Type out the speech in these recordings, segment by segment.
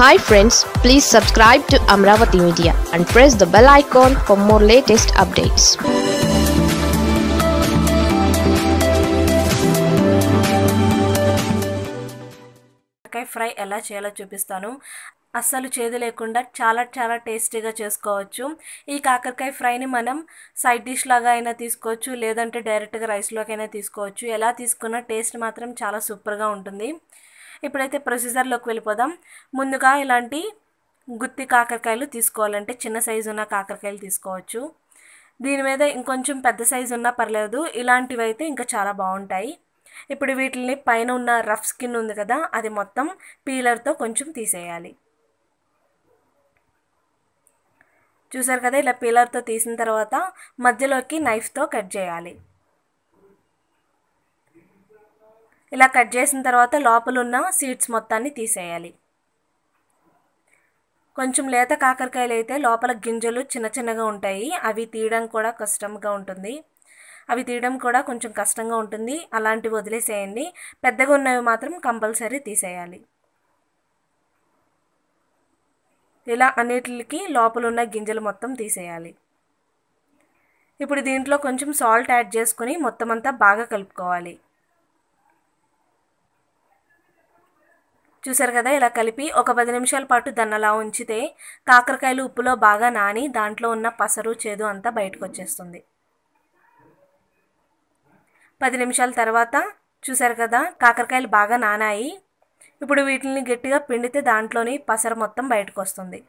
hi friends please subscribe to Amaravati media and press the bell icon for more latest updates fry ఎలా చేయాలో చూపిస్తాను అస్సలు చేదు లేకుండా చాలా చాలా టేస్టీగా చేసుకోవచ్చు ఈ కాకరకాయ ఫ్రైని మనం సైడ్ డిష్ లాగా అయినా తీసుకోవచ్చు లేదంటే డైరెక్ట్గా రైస్లోకి అయినా తీసుకోవచ్చు ఎలా తీసుకున్నా టేస్ట్ మాత్రం చాలా సూపర్గా ఉంటుంది ఇప్పుడైతే ప్రొసీజర్లోకి వెళ్ళిపోదాం ముందుగా ఇలాంటి గుత్తి కాకరకాయలు తీసుకోవాలంటే చిన్న సైజు ఉన్న కాకరకాయలు తీసుకోవచ్చు దీని మీద ఇంకొంచెం పెద్ద సైజు ఉన్నా పర్లేదు ఇలాంటివి అయితే ఇంకా చాలా బాగుంటాయి ఇప్పుడు వీటిని పైన ఉన్న రఫ్ స్కిన్ ఉంది కదా అది మొత్తం పీలర్తో కొంచెం తీసేయాలి చూసారు కదా ఇలా పీలర్తో తీసిన తర్వాత మధ్యలోకి నైఫ్తో కట్ చేయాలి ఇలా కట్ చేసిన తర్వాత లోపల ఉన్న సీడ్స్ మొత్తాన్ని తీసేయాలి కొంచెం లేత కాకరకాయలు అయితే లోపల గింజలు చిన్న చిన్నగా ఉంటాయి అవి తీయడం కూడా కష్టంగా ఉంటుంది అవి తీయడం కూడా కొంచెం కష్టంగా ఉంటుంది అలాంటివి వదిలేసేయండి పెద్దగా ఉన్నవి మాత్రం కంపల్సరీ తీసేయాలి ఇలా అన్నిటికి లోపల ఉన్న గింజలు మొత్తం తీసేయాలి ఇప్పుడు దీంట్లో కొంచెం సాల్ట్ యాడ్ చేసుకుని మొత్తం అంతా బాగా కలుపుకోవాలి చూసారు కదా ఇలా కలిపి ఒక పది నిమిషాల పాటు దాన్ని అలా ఉంచితే కాకరకాయలు ఉప్పులో బాగా నాని దాంట్లో ఉన్న పసరు చేదు అంతా బయటకు వచ్చేస్తుంది పది నిమిషాల తర్వాత చూసారు కదా కాకరకాయలు బాగా నానాయి ఇప్పుడు వీటిని గట్టిగా పిండితే దాంట్లోని పసరు మొత్తం బయటకు వస్తుంది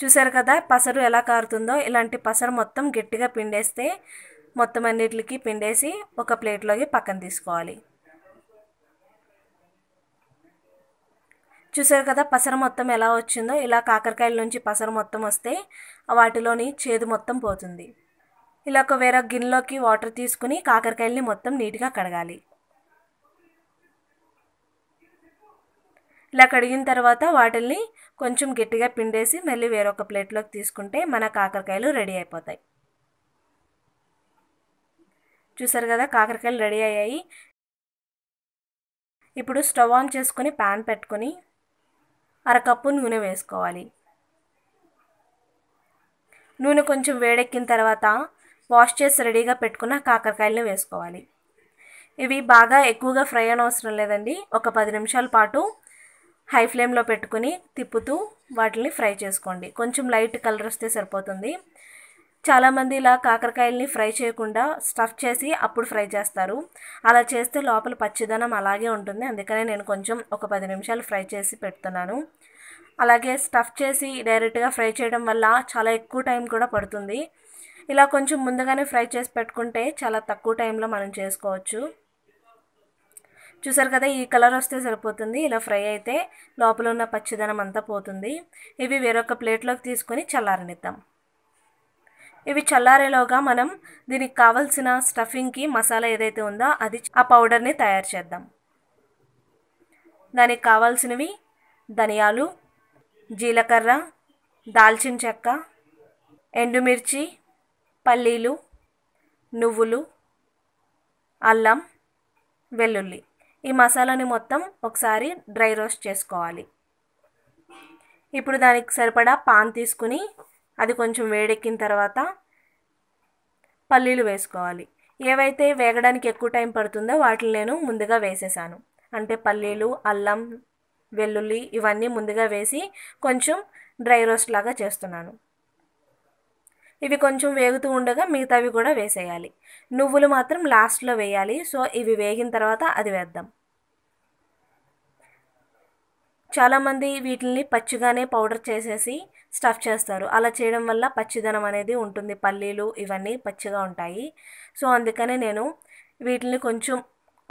చూసారు కదా పసరు ఎలా కారుతుందో ఇలాంటి పసరు మొత్తం గట్టిగా పిండేస్తే మొత్తం అన్నిటికి పిండేసి ఒక ప్లేట్లోకి పక్కన తీసుకోవాలి చూసారు కదా పసర మొత్తం ఎలా వచ్చిందో ఇలా కాకరకాయల నుంచి పసర మొత్తం వస్తే వాటిలోని చేదు మొత్తం పోతుంది ఇలా ఒక వేరే గిన్నెలోకి వాటర్ తీసుకుని కాకరకాయల్ని మొత్తం నీట్గా కడగాలి ఇలా కడిగిన తర్వాత వాటిల్ని కొంచెం గట్టిగా పిండేసి మళ్ళీ వేరొక ప్లేట్లోకి తీసుకుంటే మన కాకరకాయలు రెడీ అయిపోతాయి చూసారు కదా కాకరకాయలు రెడీ అయ్యాయి ఇప్పుడు స్టవ్ ఆన్ చేసుకుని ప్యాన్ పెట్టుకొని అరకప్పు నూనె వేసుకోవాలి నూనె కొంచెం వేడెక్కిన తర్వాత వాష్ చేసి రెడీగా పెట్టుకున్న కాకరకాయలను వేసుకోవాలి ఇవి బాగా ఎక్కువగా ఫ్రై అనవసరం లేదండి ఒక పది నిమిషాల పాటు హై ఫ్లేమ్లో పెట్టుకుని తిప్పుతూ వాటిని ఫ్రై చేసుకోండి కొంచెం లైట్ కలర్ వస్తే సరిపోతుంది చాలామంది ఇలా కాకరకాయల్ని ఫ్రై చేయకుండా స్టఫ్ చేసి అప్పుడు ఫ్రై చేస్తారు అలా చేస్తే లోపల పచ్చిదనం అలాగే ఉంటుంది అందుకనే నేను కొంచెం ఒక పది నిమిషాలు ఫ్రై చేసి పెడుతున్నాను అలాగే స్టఫ్ చేసి డైరెక్ట్గా ఫ్రై చేయడం వల్ల చాలా ఎక్కువ టైం కూడా పడుతుంది ఇలా కొంచెం ముందుగానే ఫ్రై చేసి పెట్టుకుంటే చాలా తక్కువ టైంలో మనం చేసుకోవచ్చు చూసారు కదా ఈ కలర్ వస్తే సరిపోతుంది ఇలా ఫ్రై అయితే లోపల ఉన్న పచ్చిదనం అంతా పోతుంది ఇవి వేరొక ప్లేట్లోకి తీసుకొని చల్లారనిద్దాం ఇవి చల్లారేలోగా మనం దీనికి కావలసిన స్టఫింగ్కి మసాలా ఏదైతే ఉందో అది ఆ పౌడర్ని తయారు చేద్దాం దానికి కావాల్సినవి ధనియాలు జీలకర్ర దాల్చిన చెక్క ఎండుమిర్చి పల్లీలు నువ్వులు అల్లం వెల్లుల్లి ఈ మసాలాని మొత్తం ఒకసారి డ్రై రోస్ట్ చేసుకోవాలి ఇప్పుడు దానికి సరిపడా పాన్ తీసుకుని అది కొంచెం వేడెక్కిన తర్వాత పల్లీలు వేసుకోవాలి ఏవైతే వేగడానికి ఎక్కువ టైం పడుతుందో వాటిని నేను ముందుగా వేసేసాను అంటే పల్లీలు అల్లం వెల్లుల్లి ఇవన్నీ ముందుగా వేసి కొంచెం డ్రై రోస్ట్ లాగా చేస్తున్నాను ఇవి కొంచెం వేగుతూ ఉండగా మిగతావి కూడా వేసేయాలి నువ్వులు మాత్రం లాస్ట్లో వేయాలి సో ఇవి వేగిన తర్వాత అది వేద్దాం చాలామంది వీటిని పచ్చిగానే పౌడర్ చేసేసి స్టఫ్ చేస్తారు అలా చేయడం వల్ల పచ్చిదనం అనేది ఉంటుంది పల్లీలు ఇవన్నీ పచ్చిగా ఉంటాయి సో అందుకనే నేను వీటిని కొంచెం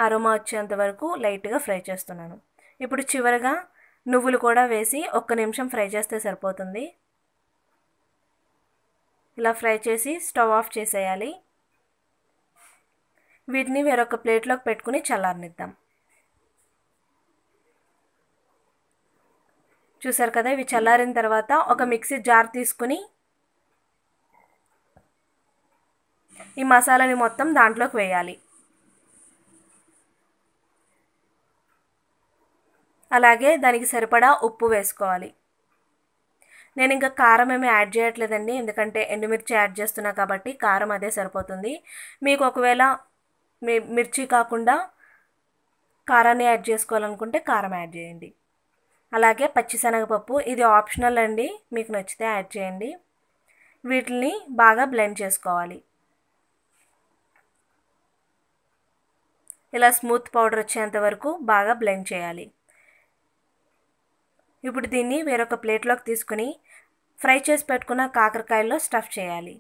అరోమా వచ్చేంత వరకు లైట్గా ఫ్రై చేస్తున్నాను ఇప్పుడు చివరిగా నువ్వులు కూడా వేసి ఒక్క నిమిషం ఫ్రై చేస్తే సరిపోతుంది ఇలా ఫ్రై చేసి స్టవ్ ఆఫ్ చేసేయాలి వీటిని వేరొక ప్లేట్లోకి పెట్టుకుని చల్లారనిద్దాం చూసారు కదా ఇవి చల్లారిన తర్వాత ఒక మిక్సీ జార్ తీసుకుని ఈ మసాలాని మొత్తం దాంట్లోకి వేయాలి అలాగే దానికి సరిపడా ఉప్పు వేసుకోవాలి నేను ఇంకా కారం ఏమీ యాడ్ చేయట్లేదండి ఎందుకంటే ఎండుమిర్చి యాడ్ చేస్తున్నా కాబట్టి కారం అదే సరిపోతుంది మీకు ఒకవేళ మిర్చి కాకుండా కారాన్ని యాడ్ చేసుకోవాలనుకుంటే కారం యాడ్ చేయండి అలాగే పచ్చిశనగపప్పు ఇది ఆప్షనల్ అండి మీకు నచ్చితే యాడ్ చేయండి వీటిని బాగా బ్లెండ్ చేసుకోవాలి ఇలా స్మూత్ పౌడర్ వచ్చేంత వరకు బాగా బ్లెండ్ చేయాలి ఇప్పుడు దీన్ని వేరొక ప్లేట్లోకి తీసుకుని ఫ్రై చేసి పెట్టుకున్న కాకరకాయల్లో స్టఫ్ చేయాలి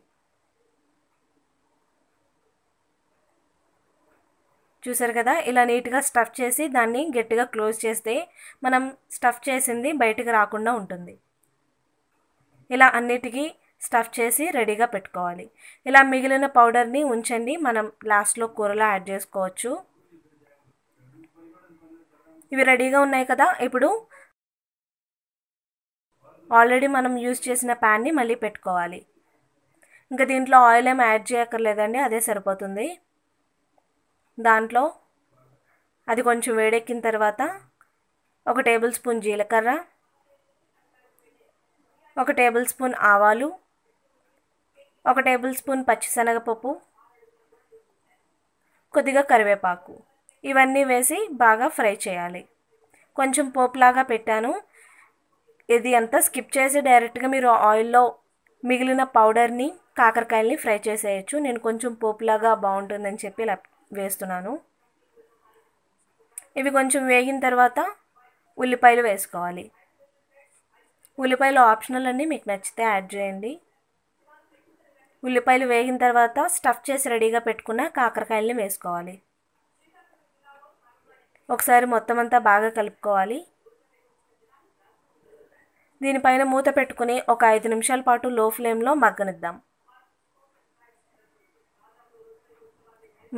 చూసారు కదా ఇలా నీట్గా స్టఫ్ చేసి దాన్ని గట్టిగా క్లోజ్ చేస్తే మనం స్టఫ్ చేసింది బయటకు రాకుండా ఉంటుంది ఇలా అన్నిటికీ స్టఫ్ చేసి రెడీగా పెట్టుకోవాలి ఇలా మిగిలిన పౌడర్ని ఉంచండి మనం లాస్ట్లో కూరలో యాడ్ చేసుకోవచ్చు ఇవి రెడీగా ఉన్నాయి కదా ఇప్పుడు ఆల్రెడీ మనం యూజ్ చేసిన ప్యాన్ని మళ్ళీ పెట్టుకోవాలి ఇంకా దీంట్లో ఆయిల్ ఏమి యాడ్ చేయక్కర్లేదండి అదే సరిపోతుంది దాంట్లో అది కొంచెం వేడెక్కిన తర్వాత ఒక టేబుల్ స్పూన్ జీలకర్ర ఒక టేబుల్ స్పూన్ ఆవాలు ఒక టేబుల్ స్పూన్ పచ్చిశనగపప్పు కొద్దిగా కరివేపాకు ఇవన్నీ వేసి బాగా ఫ్రై చేయాలి కొంచెం పోపులాగా పెట్టాను ఇది అంతా స్కిప్ చేసి డైరెక్ట్గా మీరు ఆయిల్లో మిగిలిన పౌడర్ని కాకరకాయల్ని ఫ్రై చేసేయచ్చు నేను కొంచెం పోపులాగా బాగుంటుందని చెప్పి వేస్తున్నాను ఇవి కొంచెం వేగిన తర్వాత ఉల్లిపాయలు వేసుకోవాలి ఉల్లిపాయలు ఆప్షనల్ అండి మీకు నచ్చితే యాడ్ చేయండి ఉల్లిపాయలు వేగిన తర్వాత స్టఫ్ చేసి రెడీగా పెట్టుకున్న కాకరకాయల్ని వేసుకోవాలి ఒకసారి మొత్తం అంతా బాగా కలుపుకోవాలి దీనిపైన మూత పెట్టుకుని ఒక ఐదు నిమిషాల పాటు లో ఫ్లేమ్లో మగ్గనిద్దాం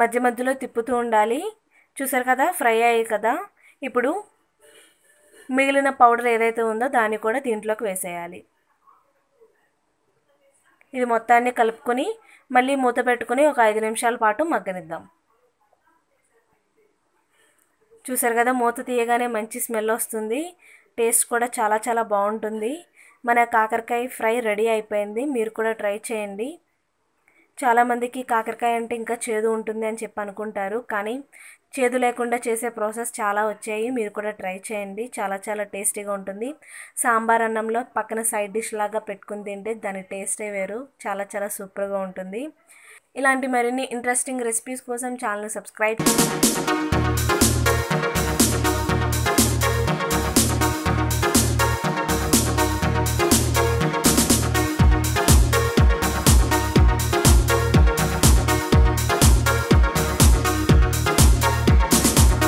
మధ్య మధ్యలో తిప్పుతూ ఉండాలి చూసారు కదా ఫ్రై అయ్యాయి కదా ఇప్పుడు మిగిలిన పౌడర్ ఏదైతే ఉందో దాన్ని కూడా దీంట్లోకి వేసేయాలి ఇది మొత్తాన్ని కలుపుకొని మళ్ళీ మూత పెట్టుకుని ఒక ఐదు నిమిషాల పాటు మగ్గనిద్దాం చూసారు కదా మూత తీయగానే మంచి స్మెల్ వస్తుంది టేస్ట్ కూడా చాలా చాలా బాగుంటుంది మన కాకరకాయ ఫ్రై రెడీ అయిపోయింది మీరు కూడా ట్రై చేయండి చాలామందికి కాకరకాయ అంటే ఇంకా చేదు ఉంటుంది అని చెప్పి అనుకుంటారు కానీ చేదు లేకుండా చేసే ప్రాసెస్ చాలా వచ్చాయి మీరు కూడా ట్రై చేయండి చాలా చాలా టేస్టీగా ఉంటుంది సాంబార్ అన్నంలో పక్కన సైడ్ డిష్ లాగా పెట్టుకుని తింటే దాని టేస్టే వేరు చాలా చాలా సూపర్గా ఉంటుంది ఇలాంటి మరిన్ని ఇంట్రెస్టింగ్ రెసిపీస్ కోసం ఛానల్ సబ్స్క్రైబ్